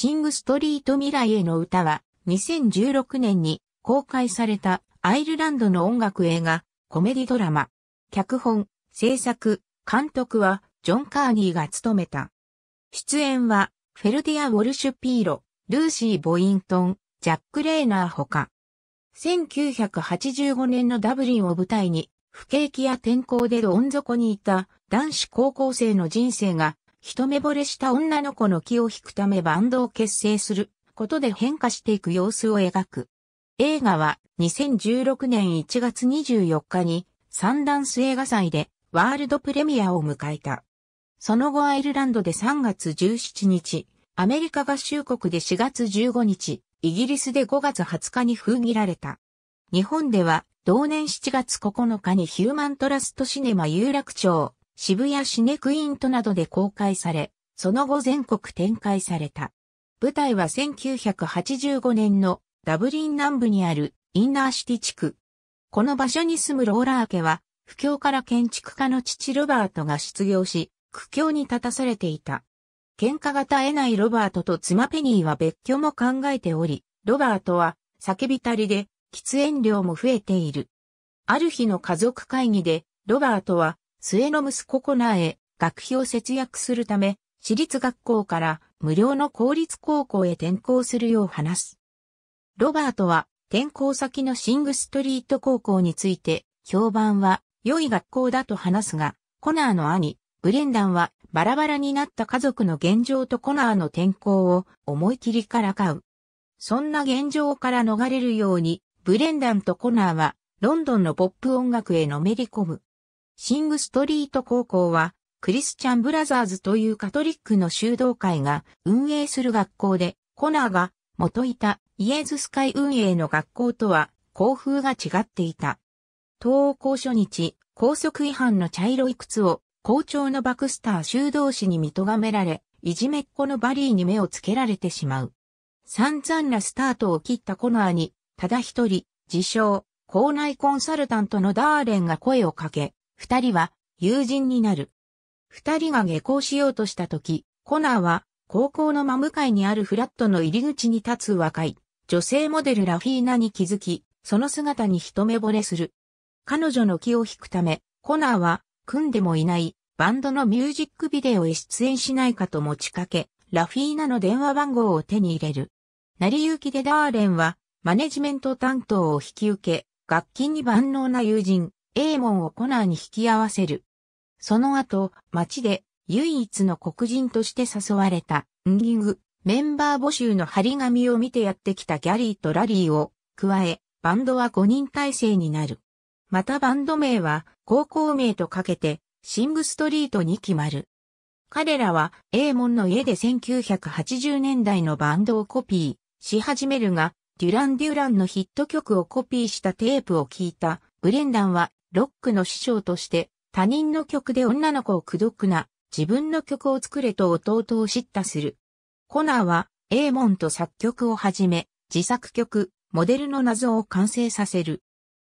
シングストリート未来への歌は、2016年に公開されたアイルランドの音楽映画、コメディドラマ。脚本、制作、監督は、ジョン・カーニーが務めた。出演は、フェルディア・ウォルシュ・ピーロ、ルーシー・ボイントン、ジャック・レーナーほか。1985年のダブリンを舞台に、不景気や天候でどん底にいた男子高校生の人生が一目惚れした女の子の気を引くためバンドを結成することで変化していく様子を描く。映画は2016年1月24日にサンダンス映画祭でワールドプレミアを迎えた。その後アイルランドで3月17日、アメリカ合衆国で4月15日、イギリスで5月20日に封切られた。日本では同年7月9日にヒューマントラストシネマ有楽町渋谷シネクイントなどで公開され、その後全国展開された。舞台は1985年のダブリン南部にあるインナーシティ地区。この場所に住むローラー家は、不況から建築家の父ロバートが失業し、苦境に立たされていた。喧嘩が絶えないロバートと妻ペニーは別居も考えており、ロバートは叫びたりで喫煙量も増えている。ある日の家族会議で、ロバートは末の息子コナーへ学費を節約するため、私立学校から無料の公立高校へ転校するよう話す。ロバートは転校先のシングストリート高校について評判は良い学校だと話すが、コナーの兄、ブレンダンはバラバラになった家族の現状とコナーの転校を思い切りからかう。そんな現状から逃れるように、ブレンダンとコナーはロンドンのポップ音楽へのめり込む。シングストリート高校は、クリスチャンブラザーズというカトリックの修道会が運営する学校で、コナーが元いたイエズス会運営の学校とは校風が違っていた。登校初日、校則違反の茶色い靴を校長のバクスター修道士に見とがめられ、いじめっ子のバリーに目をつけられてしまう。散々なスタートを切ったコナーに、ただ一人、自称、校内コンサルタントのダーレンが声をかけ、二人は友人になる。二人が下校しようとした時、コナーは高校の真向かいにあるフラットの入り口に立つ若い女性モデルラフィーナに気づき、その姿に一目惚れする。彼女の気を引くため、コナーは組んでもいないバンドのミュージックビデオへ出演しないかと持ちかけ、ラフィーナの電話番号を手に入れる。成り行きでダーレンはマネジメント担当を引き受け、楽器に万能な友人、エーモンをコナーに引き合わせる。その後、街で唯一の黒人として誘われた、ンギング、メンバー募集の張り紙を見てやってきたギャリーとラリーを加え、バンドは5人体制になる。またバンド名は高校名とかけて、シングストリートに決まる。彼らは、エーモンの家で1980年代のバンドをコピーし始めるが、デュラン・デュランのヒット曲をコピーしたテープを聞いた、ブレンダンはロックの師匠として、他人の曲で女の子を口説くな、自分の曲を作れと弟を叱咤する。コナーは、エーモンと作曲をはじめ、自作曲、モデルの謎を完成させる。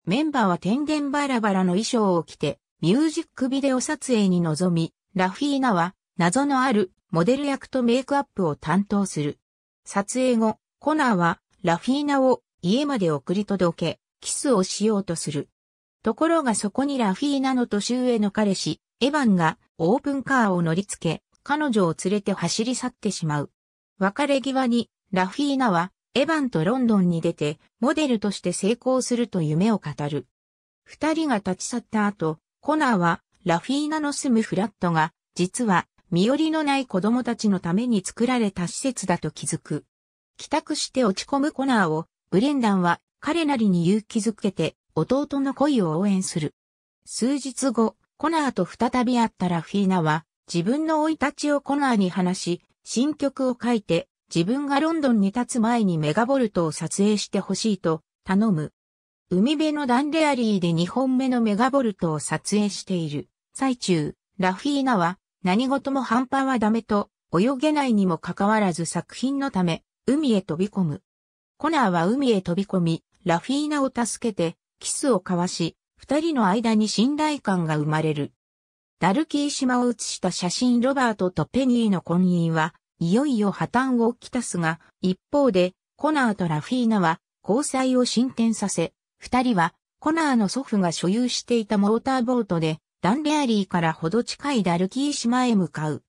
メンバーは天然バラバラの衣装を着て、ミュージックビデオ撮影に臨み、ラフィーナは、謎のある、モデル役とメイクアップを担当する。撮影後、コナーは、ラフィーナを家まで送り届け、キスをしようとする。ところがそこにラフィーナの年上の彼氏、エヴァンがオープンカーを乗り付け、彼女を連れて走り去ってしまう。別れ際に、ラフィーナは、エヴァンとロンドンに出て、モデルとして成功すると夢を語る。二人が立ち去った後、コナーは、ラフィーナの住むフラットが、実は、身寄りのない子供たちのために作られた施設だと気づく。帰宅して落ち込むコナーを、ブレンダンは彼なりに勇気づけて弟の恋を応援する。数日後、コナーと再び会ったラフィーナは、自分の老い立ちをコナーに話し、新曲を書いて、自分がロンドンに立つ前にメガボルトを撮影してほしいと頼む。海辺のダンレアリーで2本目のメガボルトを撮影している。最中、ラフィーナは何事も半端はダメと泳げないにもかかわらず作品のため海へ飛び込む。コナーは海へ飛び込み、ラフィーナを助けてキスを交わし、二人の間に信頼感が生まれる。ダルキー島を写した写真ロバートとペニーの婚姻は、いよいよ破綻をきたすが、一方で、コナーとラフィーナは、交際を進展させ、二人は、コナーの祖父が所有していたモーターボートで、ダンレアリーからほど近いダルキー島へ向かう。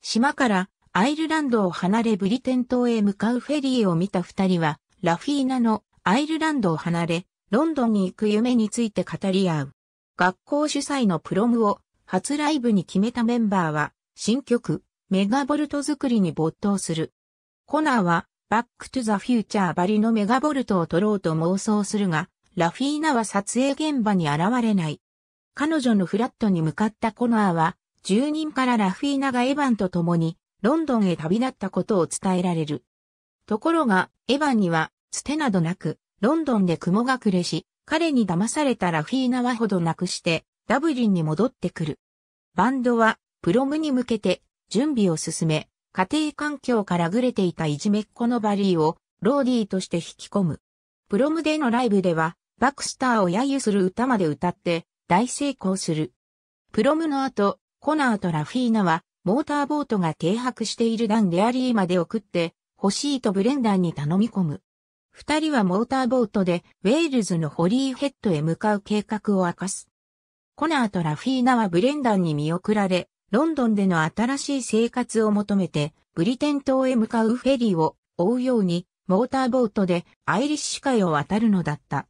島からアイルランドを離れブリテン島へ向かうフェリーを見た二人は、ラフィーナのアイルランドを離れ、ロンドンに行く夢について語り合う。学校主催のプロムを初ライブに決めたメンバーは、新曲、メガボルト作りに没頭する。コナーは、バックトゥザフューチャーバりのメガボルトを撮ろうと妄想するが、ラフィーナは撮影現場に現れない。彼女のフラットに向かったコナーは、住人からラフィーナがエヴァンと共に、ロンドンへ旅立ったことを伝えられる。ところが、エヴァンには、つてなどなく、ロンドンで雲隠れし、彼に騙されたラフィーナはほどなくして、ダブリンに戻ってくる。バンドは、プロムに向けて、準備を進め、家庭環境からぐれていたいじめっ子のバリーを、ローディーとして引き込む。プロムでのライブでは、バクスターを揶揄する歌まで歌って、大成功する。プロムの後、コナーとラフィーナは、モーターボートが停泊しているダンデアリーまで送って、欲しいとブレンダーに頼み込む。二人はモーターボートでウェールズのホリーヘッドへ向かう計画を明かす。コナーとラフィーナはブレンダンに見送られ、ロンドンでの新しい生活を求めて、ブリテン島へ向かうフェリーを追うように、モーターボートでアイリッシュ海を渡るのだった。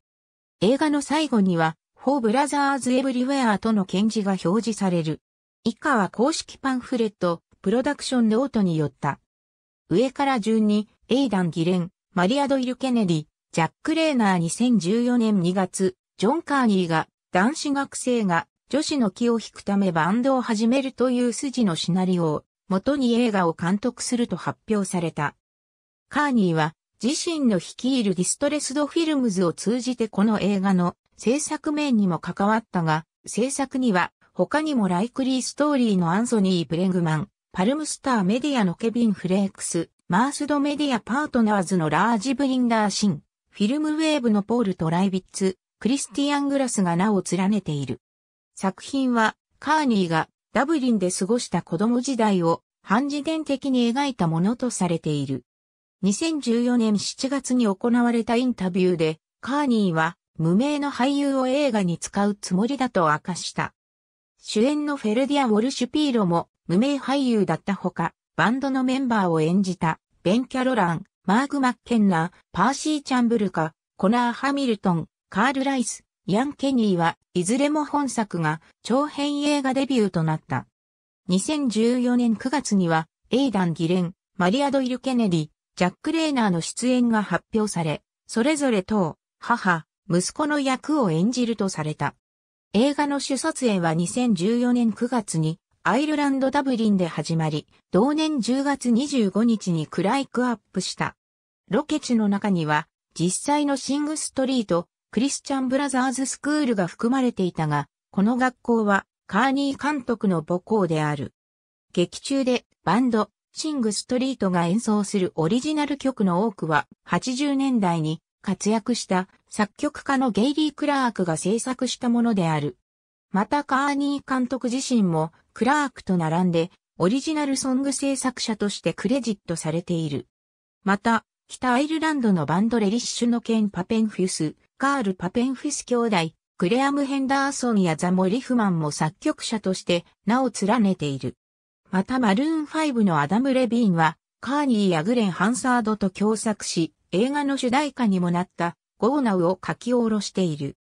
映画の最後には、フォーブラザーズエブリウェアとの検示が表示される。以下は公式パンフレット、プロダクションノートによった。上から順に、エイダン・ギレン、マリア・ドイル・ケネディ、ジャック・レーナー2014年2月、ジョン・カーニーが男子学生が女子の気を引くためバンドを始めるという筋のシナリオを元に映画を監督すると発表された。カーニーは自身の率いるディストレスドフィルムズを通じてこの映画の制作面にも関わったが、制作には他にもライクリーストーリーのアンソニー・ブレグマン、パルムスターメディアのケビン・フレークス、マースドメディアパートナーズのラージ・ブリンダー・シン、フィルムウェーブのポールとライビッツ、クリスティアン・グラスが名を連ねている。作品は、カーニーがダブリンで過ごした子供時代を半自伝的に描いたものとされている。2014年7月に行われたインタビューで、カーニーは無名の俳優を映画に使うつもりだと明かした。主演のフェルディア・ウォルシュピーロも無名俳優だったほか、バンドのメンバーを演じた、ベン・キャロラン、マーク・マッケンナー、パーシー・チャンブルカ、コナー・ハミルトン、カール・ライス、ヤン・ケニーはいずれも本作が長編映画デビューとなった。2014年9月には、エイダン・ギレン、マリア・ドイル・ケネディ、ジャック・レーナーの出演が発表され、それぞれ当、母、息子の役を演じるとされた。映画の主撮影は2014年9月にアイルランドダブリンで始まり、同年10月25日にクライクアップした。ロケ地の中には、実際のシングストリート、クリスチャンブラザーズスクールが含まれていたが、この学校はカーニー監督の母校である。劇中でバンド、シングストリートが演奏するオリジナル曲の多くは80年代に活躍した作曲家のゲイリー・クラークが制作したものである。またカーニー監督自身もクラークと並んで、オリジナルソング制作者としてクレジットされている。また、北アイルランドのバンドレリッシュのケン・パペンフィス、カール・パペンフィス兄弟、クレアム・ヘンダーソンやザ・モリフマンも作曲者として名を連ねている。またマルーン5のアダム・レビーンは、カーニーやグレン・ハンサードと共作し、映画の主題歌にもなった、ゴーナウを書き下ろしている。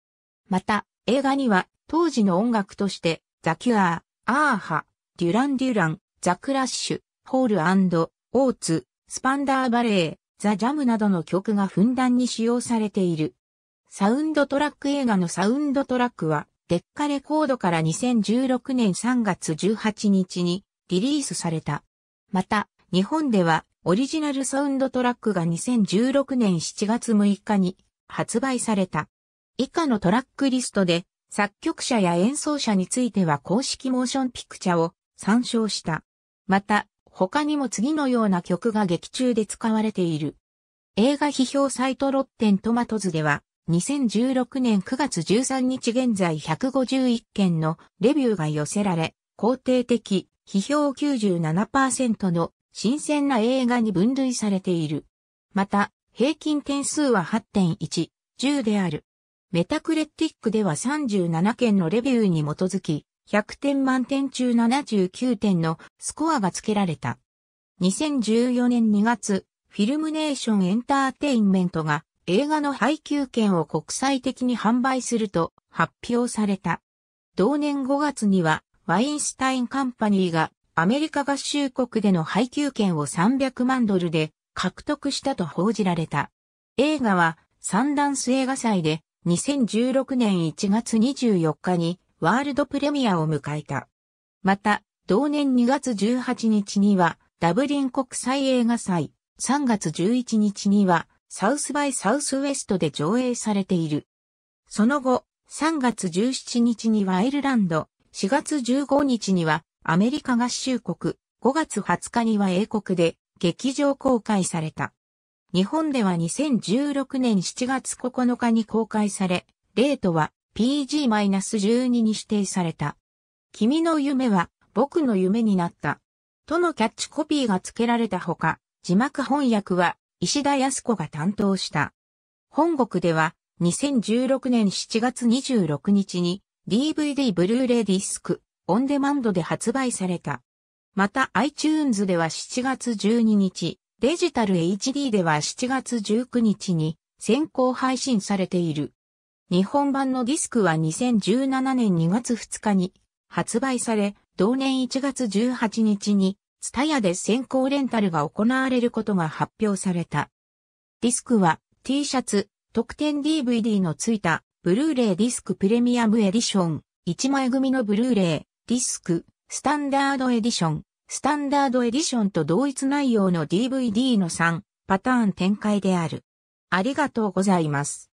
また、映画には、当時の音楽として、ザ・キュアアーハ、デュラン・デュラン、ザ・クラッシュ、ホールオーツ、スパンダーバレー、ザ・ジャムなどの曲がふんだんに使用されている。サウンドトラック映画のサウンドトラックは、デッカレコードから2016年3月18日にリリースされた。また、日本ではオリジナルサウンドトラックが2016年7月6日に発売された。以下のトラックリストで作曲者や演奏者については公式モーションピクチャを参照した。また、他にも次のような曲が劇中で使われている。映画批評サイトロッテントマトズでは、2016年9月13日現在151件のレビューが寄せられ、肯定的、批評97%の新鮮な映画に分類されている。また、平均点数は8.1、10である。メタクレティックでは37件のレビューに基づき、100点満点中79点のスコアが付けられた。2014年2月、フィルムネーションエンターテインメントが映画の配給権を国際的に販売すると発表された。同年5月にはワインスタインカンパニーがアメリカ合衆国での配給権を300万ドルで獲得したと報じられた。映画はサンダンス映画祭で2016年1月24日にワールドプレミアを迎えた。また、同年2月18日にはダブリン国際映画祭、3月11日にはサウスバイサウスウエストで上映されている。その後、3月17日にはアイルランド、4月15日にはアメリカ合衆国、5月20日には英国で劇場公開された。日本では2016年7月9日に公開され、レートは PG-12 に指定された。君の夢は僕の夢になった。とのキャッチコピーが付けられたほか、字幕翻訳は石田康子が担当した。本国では2016年7月26日に DVD ブルーレイディスクオンデマンドで発売された。また iTunes では7月12日、デジタル HD では7月19日に先行配信されている。日本版のディスクは2017年2月2日に発売され、同年1月18日に、ツタヤで先行レンタルが行われることが発表された。ディスクは T シャツ、特典 DVD のついた、ブルーレイディスクプレミアムエディション、1枚組のブルーレイ、ディスク、スタンダードエディション、スタンダードエディションと同一内容の DVD の3パターン展開である。ありがとうございます。